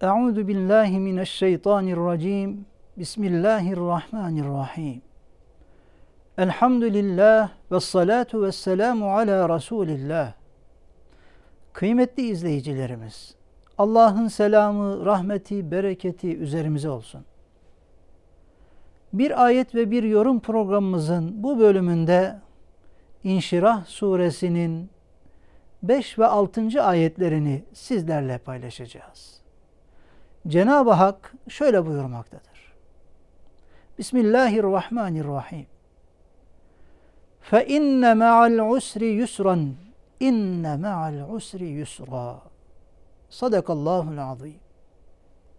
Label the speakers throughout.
Speaker 1: Euzu billahi mineşşeytanirracim. Bismillahirrahmanirrahim. Elhamdülillah ve salatu ve selamu ala Resulillah. Kıymetli izleyicilerimiz, Allah'ın selamı, rahmeti, bereketi üzerimize olsun. Bir ayet ve bir yorum programımızın bu bölümünde İnşirah suresinin 5 ve 6. ayetlerini sizlerle paylaşacağız. Cenab-ı Hak şöyle buyurmaktadır. Bismillahirrahmanirrahim. Fe inne ma'al usri yusran. İnne ma'al usri yusra. Sadakallahul azim.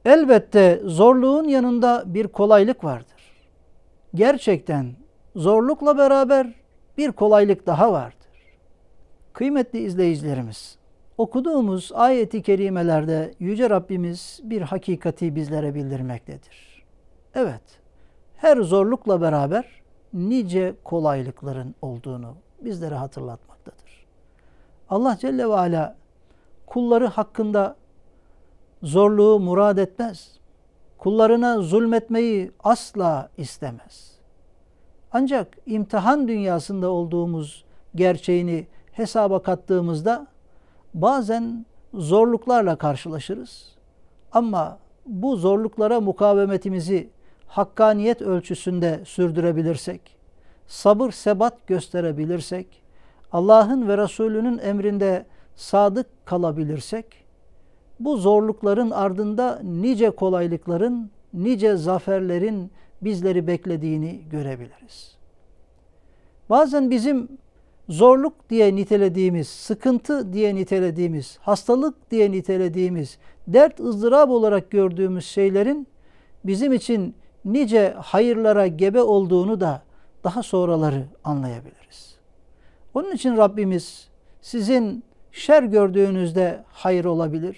Speaker 1: Elbette zorluğun yanında bir kolaylık vardır. Gerçekten zorlukla beraber bir kolaylık daha vardır. Kıymetli izleyicilerimiz, okuduğumuz ayeti kerimelerde Yüce Rabbimiz bir hakikati bizlere bildirmektedir. Evet, her zorlukla beraber nice kolaylıkların olduğunu bizlere hatırlatmaktadır. Allah Celle ve Ala kulları hakkında zorluğu murad etmez. Kullarına zulmetmeyi asla istemez. Ancak imtihan dünyasında olduğumuz gerçeğini hesaba kattığımızda Bazen zorluklarla karşılaşırız. Ama bu zorluklara mukavemetimizi hakkaniyet ölçüsünde sürdürebilirsek, sabır sebat gösterebilirsek, Allah'ın ve Resulünün emrinde sadık kalabilirsek, bu zorlukların ardında nice kolaylıkların, nice zaferlerin bizleri beklediğini görebiliriz. Bazen bizim zorluk diye nitelediğimiz, sıkıntı diye nitelediğimiz, hastalık diye nitelediğimiz, dert ızdırap olarak gördüğümüz şeylerin bizim için nice hayırlara gebe olduğunu da daha sonraları anlayabiliriz. Onun için Rabbimiz sizin şer gördüğünüzde hayır olabilir.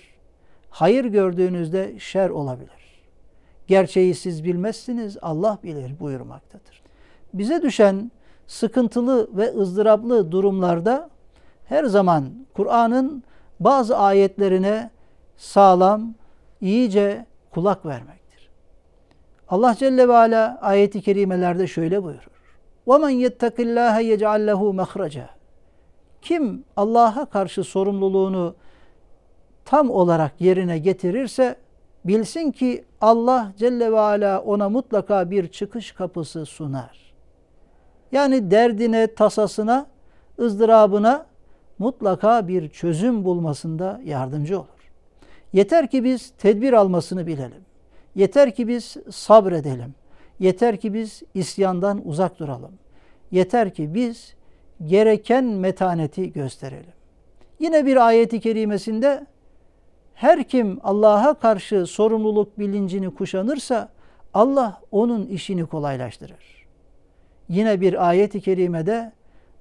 Speaker 1: Hayır gördüğünüzde şer olabilir. Gerçeği siz bilmezsiniz, Allah bilir buyurmaktadır. Bize düşen sıkıntılı ve ızdıraplı durumlarda her zaman Kur'an'ın bazı ayetlerine sağlam, iyice kulak vermektir. Allah Celle ve Ala ayeti kerimelerde şöyle buyurur. وَمَنْ يَتَّقِ اللّٰهَ يَجْعَلْ لَهُ Kim Allah'a karşı sorumluluğunu tam olarak yerine getirirse bilsin ki Allah Celle ve Ala ona mutlaka bir çıkış kapısı sunar. Yani derdine, tasasına, ızdırabına mutlaka bir çözüm bulmasında yardımcı olur. Yeter ki biz tedbir almasını bilelim. Yeter ki biz sabredelim. Yeter ki biz isyandan uzak duralım. Yeter ki biz gereken metaneti gösterelim. Yine bir ayeti kerimesinde her kim Allah'a karşı sorumluluk bilincini kuşanırsa Allah onun işini kolaylaştırır. Yine bir ayet-i kerimede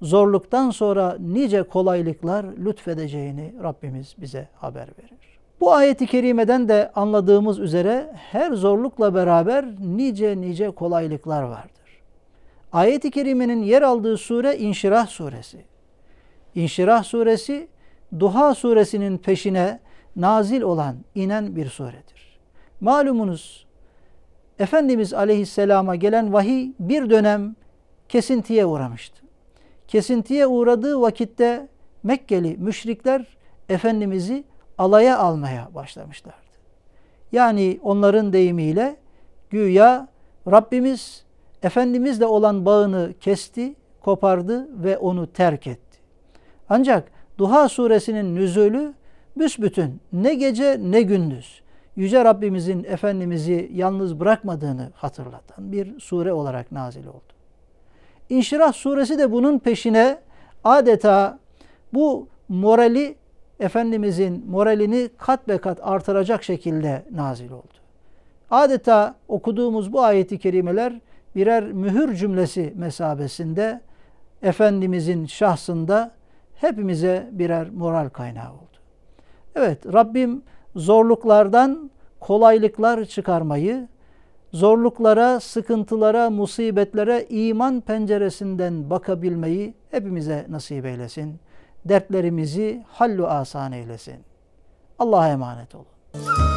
Speaker 1: zorluktan sonra nice kolaylıklar lütfedeceğini Rabbimiz bize haber verir. Bu ayeti kerimeden de anladığımız üzere her zorlukla beraber nice nice kolaylıklar vardır. Ayet-i kerimenin yer aldığı sure İnşirah suresi. İnşirah suresi Duha suresinin peşine nazil olan, inen bir suredir. Malumunuz Efendimiz aleyhisselama gelen vahiy bir dönem kesintiye uğramıştı. Kesintiye uğradığı vakitte Mekkeli müşrikler Efendimiz'i alaya almaya başlamışlardı. Yani onların deyimiyle güya Rabbimiz Efendimizle olan bağını kesti, kopardı ve onu terk etti. Ancak Duha suresinin nüzulü büsbütün ne gece ne gündüz Yüce Rabbimizin Efendimiz'i yalnız bırakmadığını hatırlatan bir sure olarak nazil oldu. İnşirah suresi de bunun peşine adeta bu morali Efendimizin moralini kat be kat artıracak şekilde nazil oldu. Adeta okuduğumuz bu ayeti kerimeler birer mühür cümlesi mesabesinde Efendimizin şahsında hepimize birer moral kaynağı oldu. Evet Rabbim zorluklardan kolaylıklar çıkarmayı zorluklara, sıkıntılara, musibetlere iman penceresinden bakabilmeyi hepimize nasip eylesin. Dertlerimizi hallu asan eylesin. Allah'a emanet olun.